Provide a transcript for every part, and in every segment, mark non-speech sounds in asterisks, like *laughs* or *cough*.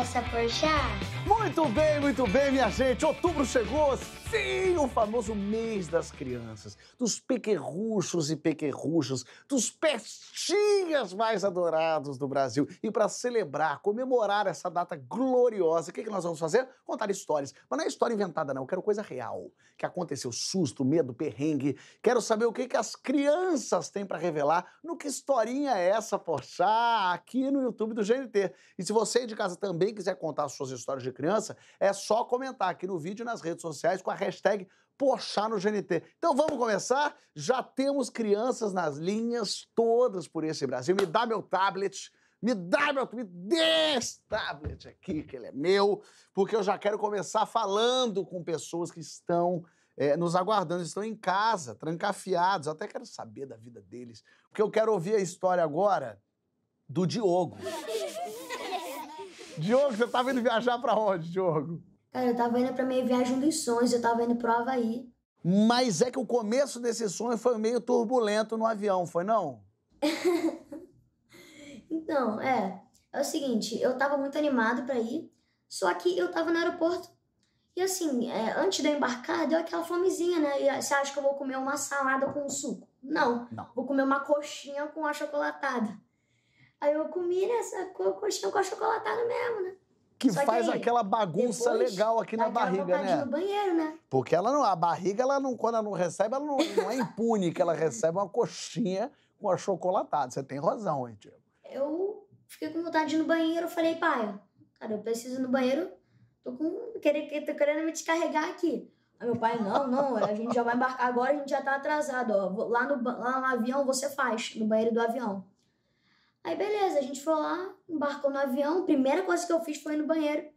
essa Porchat? Muito bem, muito bem, minha gente. Outubro chegou, sim, o famoso mês das crianças, dos pequerruchos e pequerruchos, dos pestinhas mais adorados do Brasil. E para celebrar, comemorar essa data gloriosa, o que, que nós vamos fazer? Contar histórias. Mas não é história inventada, não. Eu quero coisa real. Que aconteceu susto, medo, perrengue. Quero saber o que, que as crianças têm para revelar no que historinha é essa, poxa, ah, aqui no YouTube do GNT. E se você de casa também quiser contar suas histórias de criança, é só comentar aqui no vídeo nas redes sociais com a hashtag Porchá no GNT. Então vamos começar? Já temos crianças nas linhas todas por esse Brasil. Me dá meu tablet. Me dá, meu, me dê esse tablet aqui, que ele é meu, porque eu já quero começar falando com pessoas que estão é, nos aguardando, estão em casa, trancafiados. Eu até quero saber da vida deles, porque eu quero ouvir é a história agora do Diogo. Diogo, você tava indo viajar para onde, Diogo? Cara, eu tava indo pra minha viagem dos sonhos, eu tava indo pro Havaí. Mas é que o começo desse sonho foi meio turbulento no avião, foi não? *laughs* então, é. É o seguinte, eu tava muito animado para ir, só que eu tava no aeroporto e assim, é, antes de eu embarcar, deu aquela fomezinha, né? E ah, você acha que eu vou comer uma salada com suco? Não. Não. Vou comer uma coxinha com achocolatado. Aí eu comi né, essa coxinha com achocolatado mesmo, né? Que Só faz que aquela bagunça legal aqui na barriga, né? no banheiro, né? Porque ela não, a barriga, ela não, quando ela não recebe, ela não, não é impune que ela recebe uma coxinha com achocolatado. Você tem razão, hein, Diego? Eu fiquei com vontade de ir no banheiro, eu falei, pai, cara, eu preciso ir no banheiro, tô, com, querendo, tô querendo me descarregar aqui. Aí meu pai, não, não, a gente já vai embarcar agora, a gente já tá atrasado, ó. Lá no, lá no avião você faz, no banheiro do avião. Aí beleza, a gente foi lá, embarcou no avião. Primeira coisa que eu fiz foi ir no banheiro.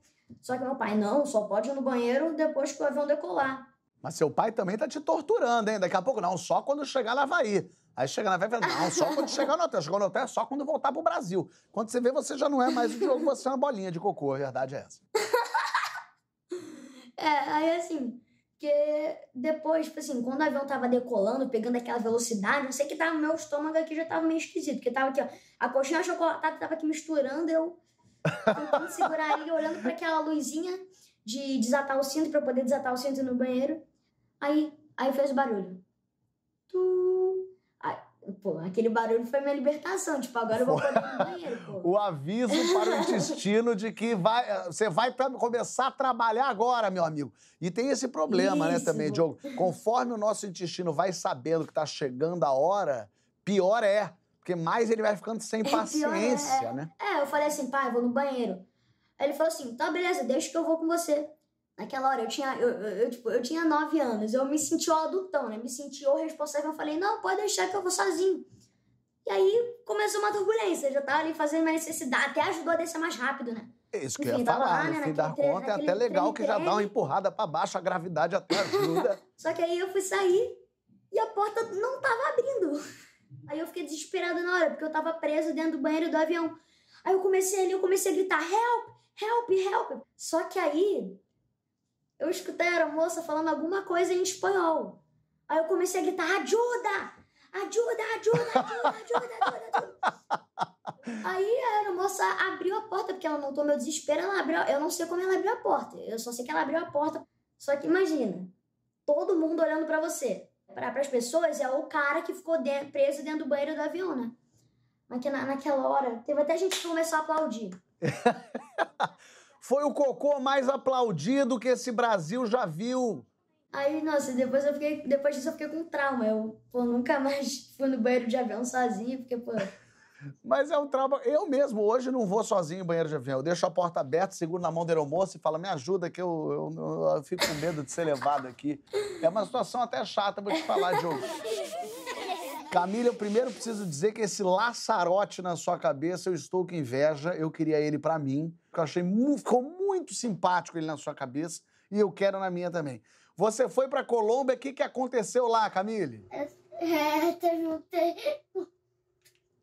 Só que meu pai, não, só pode ir no banheiro depois que o avião decolar. Mas seu pai também tá te torturando, hein? Daqui a pouco, não, só quando chegar na Havaí. Aí chega na Havaí e fala, não, só quando chegar no hotel. Chegou no hotel é só quando voltar pro Brasil. Quando você vê, você já não é mais o jogo, você é uma bolinha de cocô. A verdade é essa. *laughs* é, aí assim, porque depois, tipo assim, quando o avião tava decolando, pegando aquela velocidade, não sei que tava, meu estômago aqui já tava meio esquisito, porque tava aqui, ó, a coxinha chocolatada tava aqui misturando, eu tentando segurar ali, olhando para aquela luzinha de desatar o cinto, para poder desatar o cinto no banheiro. Aí, aí fez o barulho. Tu Pô, aquele barulho foi minha libertação. Tipo, agora eu vou poder ir no banheiro, pô. O aviso para o intestino de que vai, você vai começar a trabalhar agora, meu amigo. E tem esse problema, Isso. né, também, Diogo? Conforme o nosso intestino vai sabendo que está chegando a hora, pior é. Porque mais ele vai ficando sem é, paciência, é, né? É, eu falei assim, pai, vou no banheiro. Aí ele falou assim, tá, beleza, deixa que eu vou com você. Naquela hora eu tinha, eu, eu, eu, tipo, eu tinha nove anos, eu me senti o adultão, né? Me senti o responsável. Eu falei, não, pode deixar que eu vou sozinho. E aí começou uma turbulência, eu já tava ali fazendo minha necessidade, até ajudou a descer mais rápido, né? É isso que eu ia falar, lá, né, no dar conta é até legal que já dá uma empurrada para baixo, a gravidade até ajuda. *laughs* Só que aí eu fui sair e a porta não tava abrindo. Aí eu fiquei desesperada na hora, porque eu tava preso dentro do banheiro do avião. Aí eu comecei ali, eu comecei a gritar, help, help, help. Só que aí eu escutei a moça falando alguma coisa em espanhol. Aí eu comecei a gritar: ajuda! Ajuda, ajuda, ajuda, ajuda, ajuda, *laughs* Aí a moça abriu a porta, porque ela notou meu desespero. Ela abriu, eu não sei como ela abriu a porta. Eu só sei que ela abriu a porta. Só que imagina, todo mundo olhando para você. Para as pessoas, é o cara que ficou preso dentro do banheiro do avião, né? Naquela, naquela hora, teve até gente que começou a aplaudir. *laughs* Foi o cocô mais aplaudido que esse Brasil já viu. Aí, nossa, depois eu fiquei, depois disso eu fiquei com trauma. Eu, pô, nunca mais *laughs* fui no banheiro de avião sozinho, porque, pô. *laughs* Mas é um trauma. Eu mesmo hoje não vou sozinho no banheiro de avião. Eu deixo a porta aberta, seguro na mão do aeromoço e falo: me ajuda, que eu, eu, eu fico com medo de ser levado aqui. É uma situação até chata, vou te falar, Diogo. *laughs* Camila, eu primeiro preciso dizer que esse laçarote na sua cabeça, eu estou com inveja, eu queria ele para mim. Eu achei ficou muito simpático ele na sua cabeça e eu quero na minha também. Você foi para Colômbia, o que, que aconteceu lá, Camille? É, é, teve um terremoto.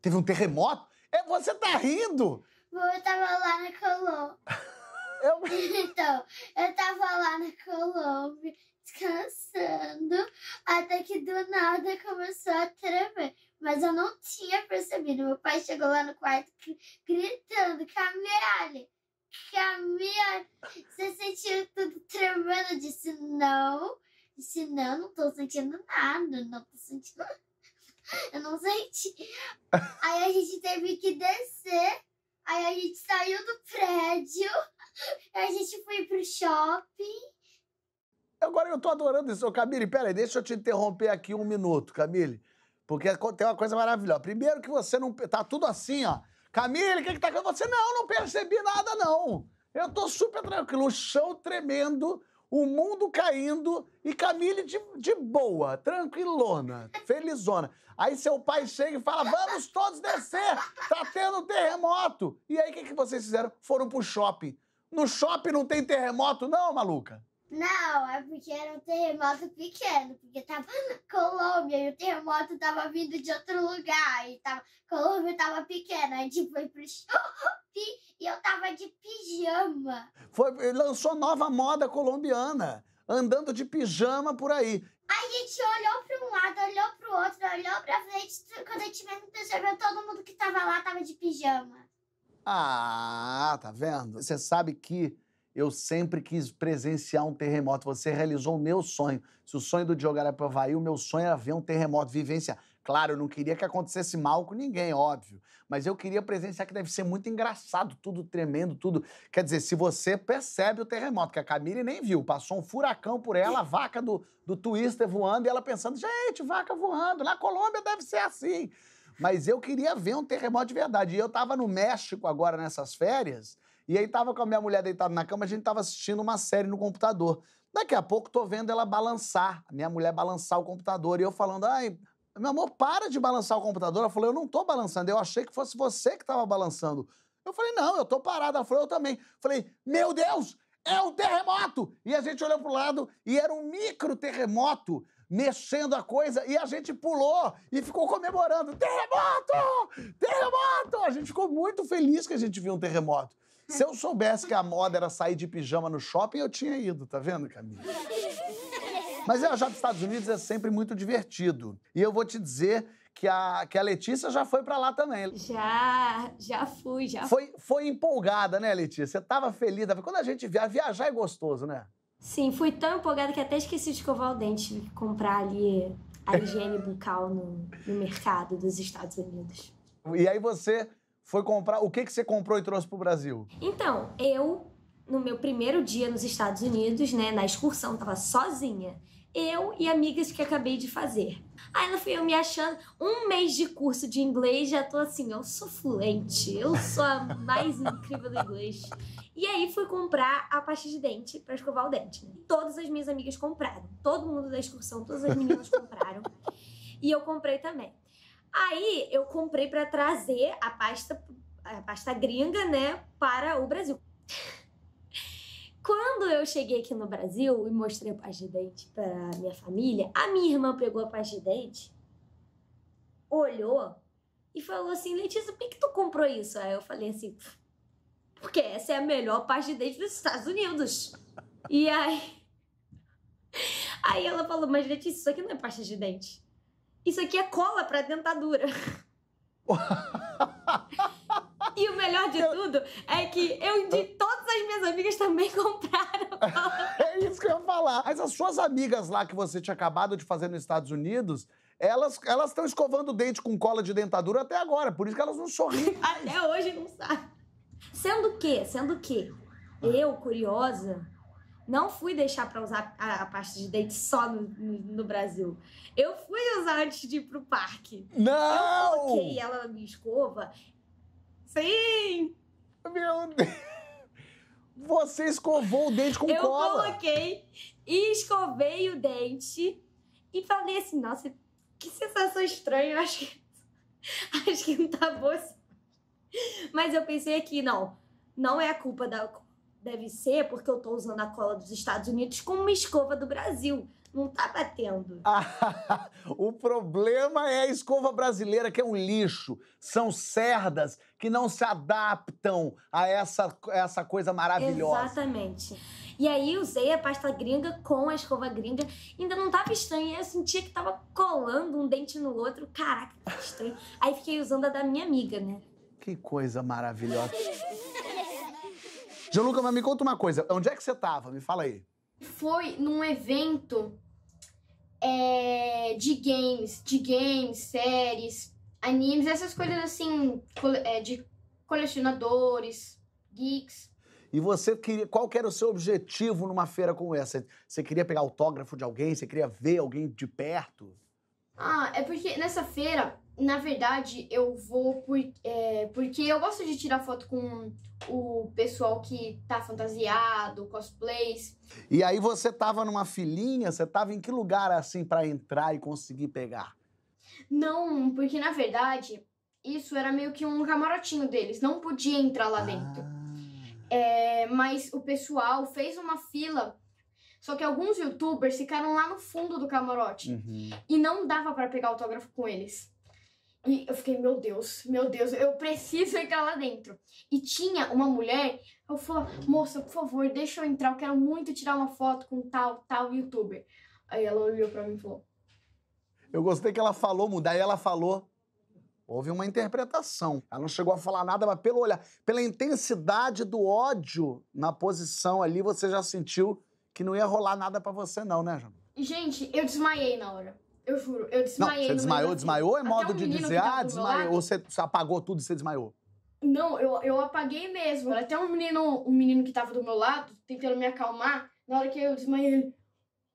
Teve um terremoto? É, você tá rindo! Eu tava lá na Colômbia. *laughs* Eu... Então, eu tava lá na Colômbia descansando, até que do nada começou a tremer. Mas eu não tinha percebido. Meu pai chegou lá no quarto gritando: Camille, Camille, você sentiu tudo tremendo? Eu disse: Não, disse: Não, não tô sentindo nada, não tô sentindo. *laughs* Eu não senti. *laughs* Aí a gente teve que descer. Aí a gente saiu do prédio, a gente foi pro shopping Agora eu tô adorando isso. Camille, peraí, deixa eu te interromper aqui um minuto, Camille. Porque é tem uma coisa maravilhosa. Primeiro que você não. Tá tudo assim, ó. Camille, o que, que tá acontecendo? Você não, não percebi nada, não. Eu tô super tranquilo. O chão tremendo, o mundo caindo e Camille de, de boa, tranquilona, felizona. Aí seu pai chega e fala: vamos todos descer! Tá tendo um terremoto! E aí o que, que vocês fizeram? Foram pro shopping. No shopping não tem terremoto, não, maluca? Não, é porque era um terremoto pequeno, porque tava na Colômbia e o terremoto tava vindo de outro lugar. E tava, Colômbia tava pequena, a gente foi pro shopping e eu tava de pijama. Foi, lançou nova moda colombiana, andando de pijama por aí. A gente olhou para um lado, olhou para o outro, olhou para frente. Quando a gente mesmo percebeu, todo mundo que tava lá tava de pijama. Ah, tá vendo? Você sabe que eu sempre quis presenciar um terremoto. Você realizou o meu sonho. Se o sonho do Diogo era para Havaí, o meu sonho era ver um terremoto, vivência. Claro, eu não queria que acontecesse mal com ninguém, óbvio. Mas eu queria presenciar que deve ser muito engraçado, tudo tremendo, tudo. Quer dizer, se você percebe o terremoto, que a Camille nem viu, passou um furacão por ela, a vaca do, do Twister voando, e ela pensando, gente, vaca voando, na Colômbia deve ser assim. Mas eu queria ver um terremoto de verdade. E eu estava no México agora nessas férias, e aí tava com a minha mulher deitada na cama, a gente tava assistindo uma série no computador. Daqui a pouco tô vendo ela balançar, a minha mulher balançar o computador. E eu falando, ai, meu amor, para de balançar o computador. Ela falou, eu não tô balançando, eu achei que fosse você que tava balançando. Eu falei, não, eu tô parada. Ela falou, eu também. falei, meu Deus, é um terremoto! E a gente olhou pro lado e era um micro terremoto mexendo a coisa e a gente pulou e ficou comemorando. Terremoto! Terremoto! A gente ficou muito feliz que a gente viu um terremoto. Se eu soubesse que a moda era sair de pijama no shopping, eu tinha ido, tá vendo, Camila? Mas viajar é, para os Estados Unidos é sempre muito divertido. E eu vou te dizer que a, que a Letícia já foi para lá também. Já, já fui, já. Foi, foi empolgada, né, Letícia? Você tava feliz. Quando a gente viaja, viajar é gostoso, né? Sim, fui tão empolgada que até esqueci de escovar o dente. Tive que comprar ali a higiene bucal no, no mercado dos Estados Unidos. E aí você foi comprar. O que, que você comprou e trouxe pro Brasil? Então, eu, no meu primeiro dia nos Estados Unidos, né, na excursão, tava sozinha. Eu e amigas que acabei de fazer. Aí ela foi eu me achando, um mês de curso de inglês, já tô assim, eu sou fluente, eu sou a mais incrível do inglês. E aí fui comprar a pasta de dente para escovar o dente. Né? Todas as minhas amigas compraram, todo mundo da excursão, todas as meninas compraram. e eu comprei também. Aí eu comprei para trazer a pasta, a pasta gringa, né, para o Brasil. Quando eu cheguei aqui no Brasil e mostrei a pasta de dente para minha família, a minha irmã pegou a pasta de dente, olhou e falou assim: Letícia, por que, tu comprou isso? Aí eu falei assim: porque essa é a melhor pasta de dente dos Estados Unidos. e aí. *laughs* Aí ela falou: Mas Letícia, isso aqui não é pasta de dente. Isso aqui é cola para dentadura. *laughs* e o melhor de eu... tudo é que eu de todas as minhas amigas também *laughs* compraram. Cola. *laughs* é isso que eu ia falar. Mas as suas amigas lá que você tinha acabado de fazer nos Estados Unidos, elas estão escovando o dente com cola de dentadura até agora, por isso que elas não sorriem. até hoje não sabe. Sendo que, sendo que, eu, curiosa, não fui deixar para usar a, a, pasta de dente só no, no, no, Brasil. Eu fui usar antes de ir pro parque. Não! Eu coloquei ela na minha escova. Sim! Meu Deus! Você escovou o dente com eu cola. Eu coloquei e escovei o dente e falei assim, nossa, que sensação estranha, acho que, *laughs* acho que não tá boa. Assim. Mas eu pensei aqui, não, não é a culpa da, deve ser porque eu tô usando a cola dos Estados Unidos como uma escova do Brasil. Não tá batendo. *laughs* o problema é a escova brasileira, que é um lixo. São cerdas que não se adaptam a essa, essa coisa maravilhosa. Exatamente. E aí usei a pasta gringa com a escova gringa. Ainda não tava estranho. Eu sentia que tava colando um dente no outro. Caraca, que estranho. Aí fiquei usando a da minha amiga, né? Que coisa maravilhosa. *laughs* Gianluca, mas me conta uma coisa. Onde é que você tava? Me fala aí. Foi num evento é, de games, de games, séries, animes, essas coisas assim, é, de colecionadores, geeks. E você queria. Qual que era o seu objetivo numa feira como essa? Você queria pegar autógrafo de alguém? Você queria ver alguém de perto? Ah, é porque nessa feira na verdade, eu vou por, é, porque eu gosto de tirar foto com o pessoal que tá fantasiado, cosplays. E aí você tava numa filinha, você tava em que lugar assim para entrar e conseguir pegar? Não, porque na verdade, isso era meio que um camarotinho deles, não podia entrar lá ah. dentro. É, mas o pessoal fez uma fila só que alguns youtubers ficaram lá no fundo do camarote. Uhum. E não dava para pegar autógrafo com eles. E eu fiquei, meu Deus, meu Deus, eu preciso entrar lá dentro. E tinha uma mulher, eu falei, moça, por favor, deixa eu entrar, eu quero muito tirar uma foto com tal, tal youtuber. Aí ela olhou pra mim e falou. Eu gostei que ela falou mudar, e ela falou. Houve uma interpretação. Ela não chegou a falar nada, mas pelo olhar, pela intensidade do ódio na posição ali, você já sentiu que não ia rolar nada para você, não, né, Jana? Gente, eu desmaiei na hora. Eu juro, eu desmaiei. Não, você desmaiou, assim, desmaiou é modo de dizer, ah, desmaiou, ou você apagou tudo e você desmaiou. Não, eu, eu apaguei mesmo. Até um menino, um menino que tava do meu lado, tentando me acalmar, na hora que eu desmaiei, ele,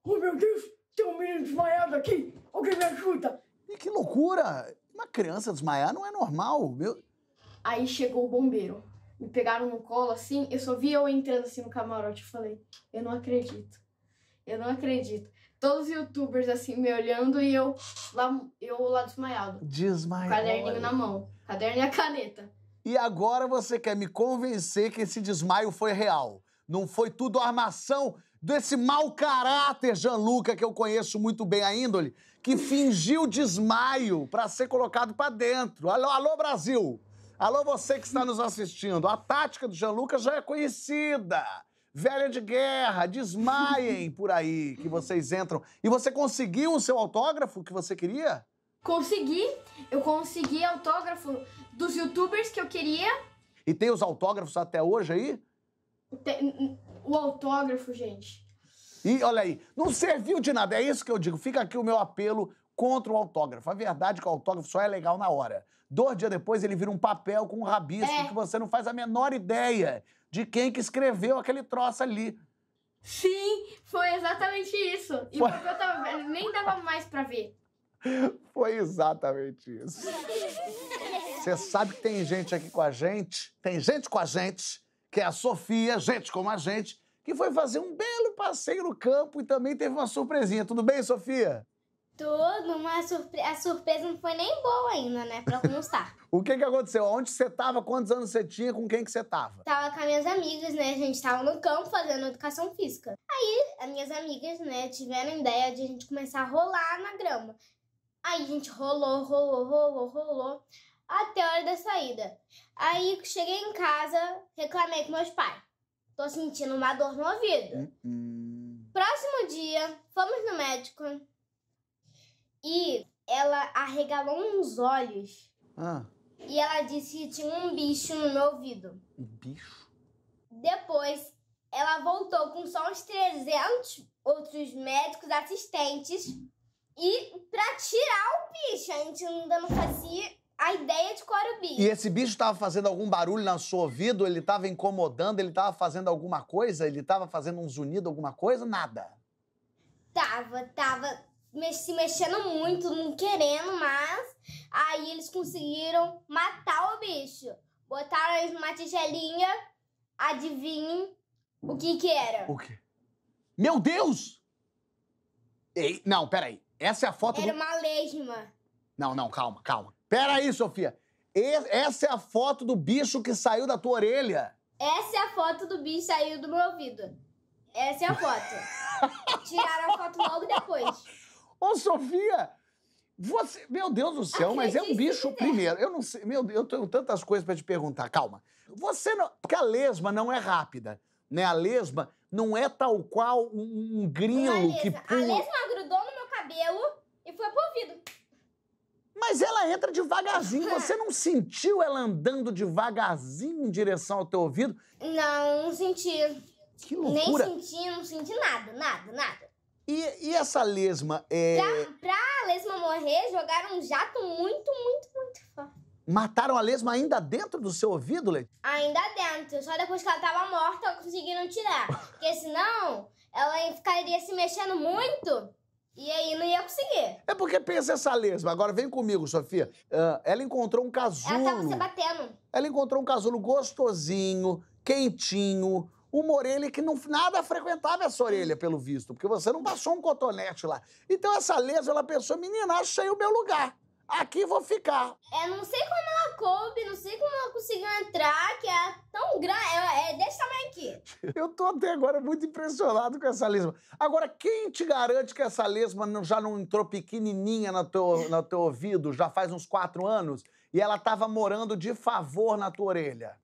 oh meu Deus, tem um menino desmaiado aqui, alguém me ajuda. E que loucura, uma criança desmaiar não é normal, meu... Aí chegou o bombeiro, me pegaram no colo assim, eu só vi eu entrando assim no camarote, eu falei, eu não acredito, eu não acredito todos os youtubers assim me olhando e eu lá, eu lá desmaiado. Desmaiado. Caderninho na mão. Caderno e a caneta. E agora você quer me convencer que esse desmaio foi real. Não foi tudo armação desse mau caráter Gianluca, que eu conheço muito bem a índole, que fingiu desmaio para ser colocado para dentro. Alô, alô, Brasil! Alô, você que está nos assistindo. A tática do Gianluca já é conhecida velha de guerra, desmaiem *laughs* por aí que vocês entram. E você conseguiu o seu autógrafo que você queria? Consegui. Eu consegui autógrafo dos youtubers que eu queria. E tem os autógrafos até hoje aí? o autógrafo, gente. E olha aí, não serviu de nada, é isso que eu digo. Fica aqui o meu apelo contra o autógrafo. A verdade é que o autógrafo só é legal na hora. Dois dias depois ele vira um papel com um rabisco é. que você não faz a menor ideia de quem que escreveu aquele troço ali. Sim, foi exatamente isso. E foi... porque eu tava, nem dava mais para ver. Foi exatamente isso. Você sabe que tem gente aqui com a gente, tem gente com a gente, que é a Sofia, gente como a gente, que foi fazer um belo passeio no campo e também teve uma surpresinha. Tudo bem, Sofia? Tudo, mas surpre... a surpresa não foi nem boa ainda, né? Pra começar. *laughs* o que que aconteceu? Onde você tava? Quantos anos você tinha? Com quem que você tava? Tava com as minhas amigas, né? A gente tava no campo fazendo educação física. Aí, as minhas amigas, né, tiveram ideia de a gente começar a rolar na grama. Aí a gente rolou, rolou, rolou, rolou, até a hora da saída. Aí cheguei em casa, reclamei com meus pais. Tô sentindo uma dor no ouvido. Hum, hum. Próximo dia, fomos no médico. E ela arregalou uns olhos. Ah. E ela disse que tinha um bicho no meu ouvido. Um bicho? Depois, ela voltou com só uns 300 outros médicos assistentes e pra tirar o bicho. A gente ainda não fazia a ideia de qual era o bicho. E esse bicho estava fazendo algum barulho na sua ouvido? Ele estava incomodando? Ele estava fazendo alguma coisa? Ele estava fazendo um zunido, alguma coisa? Nada. Tava, tava se mexendo muito, não querendo, mas aí eles conseguiram matar o bicho. Botaram eles numa tigelinha, adivinhe o que que era. O quê? Meu Deus! Ei, não, peraí. Essa é a foto Era do... uma lesma. Não, não, calma, calma. Peraí, Sofia. Essa é a foto do bicho que saiu da tua orelha. Essa é a foto do bicho que saiu do meu ouvido. Essa é a foto. *laughs* Tiraram a foto logo depois. Ô, Sofia! Você, meu Deus do céu, mas é um bicho primeiro. Eu não sei, meu Deus, eu tenho tantas coisas para te perguntar. Calma. Você não, porque a lesma não é rápida, né? A lesma não é tal qual um, um grilo é que pula. A lesma grudou no meu cabelo e foi pro ouvido. Mas ela entra devagarzinho. Você não sentiu ela andando devagarzinho em direção ao teu ouvido? Não, não senti. Que loucura. Nem senti, não senti nada, nada, nada. E, e essa lesma é. Pra, pra lesma morrer, jogaram um jato muito, muito, muito forte. Mataram a lesma ainda dentro do seu ouvido, Leite? Ainda dentro. Só depois que ela tava morta, conseguiram tirar. Porque senão, ela ficaria se mexendo muito e aí não ia conseguir. É porque pensa essa lesma. Agora vem comigo, Sofia. Uh, ela encontrou um casulo. Ela tava se batendo. Ela encontrou um casulo gostosinho, quentinho, uma orelha que não, nada frequentava essa orelha, pelo visto, porque você não passou um cotonete lá. Então essa lesa, ela pensou, menina, achei o meu lugar. Aqui vou ficar. Eu é, não sei como ela coube, não sei como ela conseguiu entrar, que é tão grande, é, é desse tamanho aqui. *laughs* Eu tô até agora muito impressionado com essa lesma. Agora, quem te garante que essa lesma não, já não entrou pequenininha no teu, no teu ouvido já faz uns quatro anos e ela tava morando de favor na tua orelha?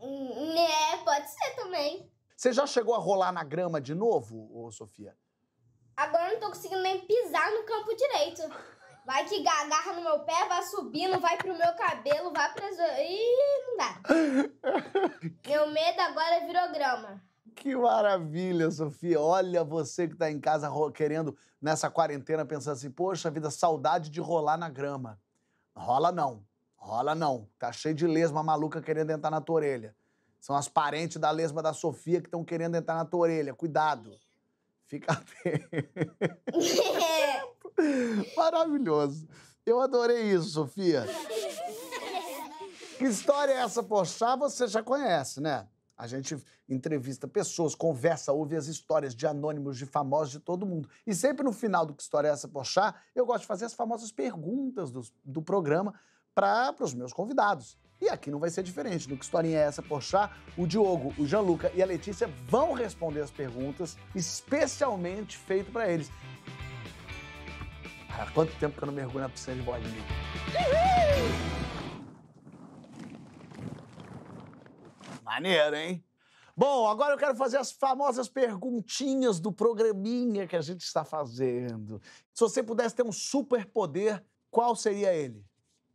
Hum, é, pode ser também. Você já chegou a rolar na grama de novo, ô Sofia? Agora eu não tô conseguindo nem pisar no campo direito. Vai que agarra no meu pé, vai subindo, vai pro meu cabelo, vai pra. Ih, não dá. *laughs* meu medo agora virou grama. Que maravilha, Sofia. Olha você que tá em casa querendo, nessa quarentena, pensando assim, poxa vida, saudade de rolar na grama. Rola não. Rola não. Tá cheio de lesma maluca querendo entrar na tua orelha. São as parentes da lesma da Sofia que estão querendo entrar na tua orelha. Cuidado. Fica atento. *laughs* Maravilhoso. Eu adorei isso, Sofia. Que história é essa, Pochá? Você já conhece, né? A gente entrevista pessoas, conversa, ouve as histórias de anônimos, de famosos, de todo mundo. E sempre no final do Que História é essa, Pochá, eu gosto de fazer as famosas perguntas do, do programa para os meus convidados. E aqui não vai ser diferente. No que historinha é essa, poxa, o Diogo, o Gianluca e a Letícia vão responder as perguntas especialmente feito para eles. Há quanto tempo que eu não mergulho na piscina de bolinha? Uhul! Maneiro, hein? Bom, agora eu quero fazer as famosas perguntinhas do programinha que a gente está fazendo. Se você pudesse ter um superpoder, qual seria ele?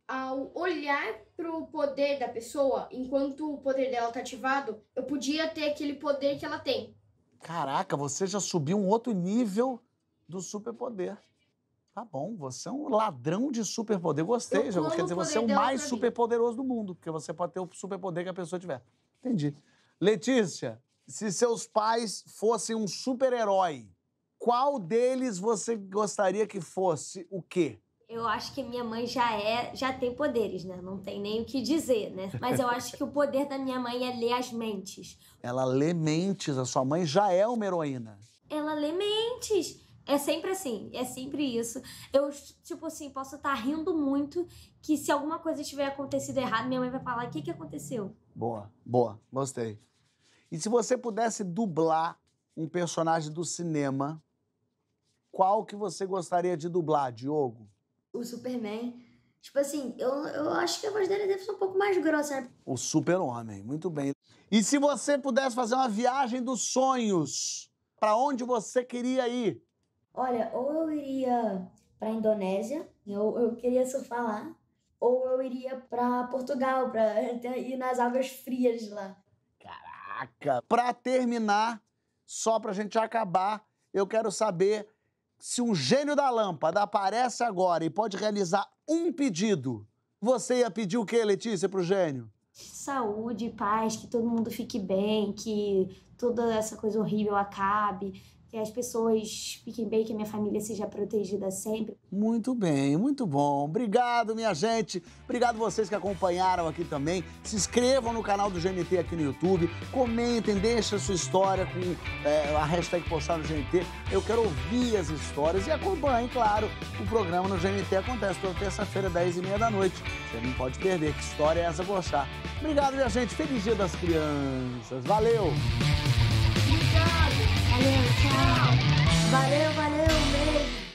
ao olhar pro poder da pessoa, enquanto o poder dela tá ativado, eu podia ter aquele poder que ela tem. Caraca, você já subiu um outro nível do superpoder. Tá bom, você é um ladrão de superpoder. Gostei, já quer dizer, você é o mais superpoderoso do mundo, porque você pode ter o superpoder que a pessoa tiver. Entendi. Letícia, se seus pais fossem um super-herói, qual deles você gostaria que fosse o quê? eu acho que minha mãe já é, já tem poderes, né? Não tem nem o que dizer, né? Mas eu acho que o poder da minha mãe é ler as mentes. Ela lê mentes, a sua mãe já é uma heroína. Ela lê mentes. É sempre assim, é sempre isso. Eu, tipo assim, posso estar tá rindo muito que se alguma coisa tiver acontecido errado, minha mãe vai falar: o que, que aconteceu? Boa, boa, gostei. E se você pudesse dublar um personagem do cinema, qual que você gostaria de dublar, Diogo? o Superman. Tipo assim, eu, eu acho que a voz dele deve ser um pouco mais grossa, né? O super-homem, muito bem. E se você pudesse fazer uma viagem dos sonhos, para onde você queria ir? Olha, ou eu iria pra Indonésia, eu, eu queria surfar lá, ou eu iria para Portugal, pra *laughs* ir nas águas frias lá. Caraca! Pra terminar, só pra gente acabar, eu quero saber se um gênio da lâmpada aparece agora e pode realizar um pedido, você ia pedir o que, Letícia, para o gênio? Saúde, paz, que todo mundo fique bem, que toda essa coisa horrível acabe, que as pessoas fiquem bem, que a minha família seja protegida sempre. Muito bem, muito bom. Obrigado, minha gente. Obrigado vocês que acompanharam aqui também. Se inscrevam no canal do GNT aqui no YouTube. Comentem, deixem a sua história com é, a hashtag postar no GNT. Eu quero ouvir as histórias e acompanhem, claro, o programa no GNT. Acontece toda terça-feira, 10h30 da noite. Você não pode perder. Que história é essa, Pochá? Obrigado, minha gente. Feliz Dia das Crianças. Valeu! Obrigado. Valeu, tchau. Valeu, valeu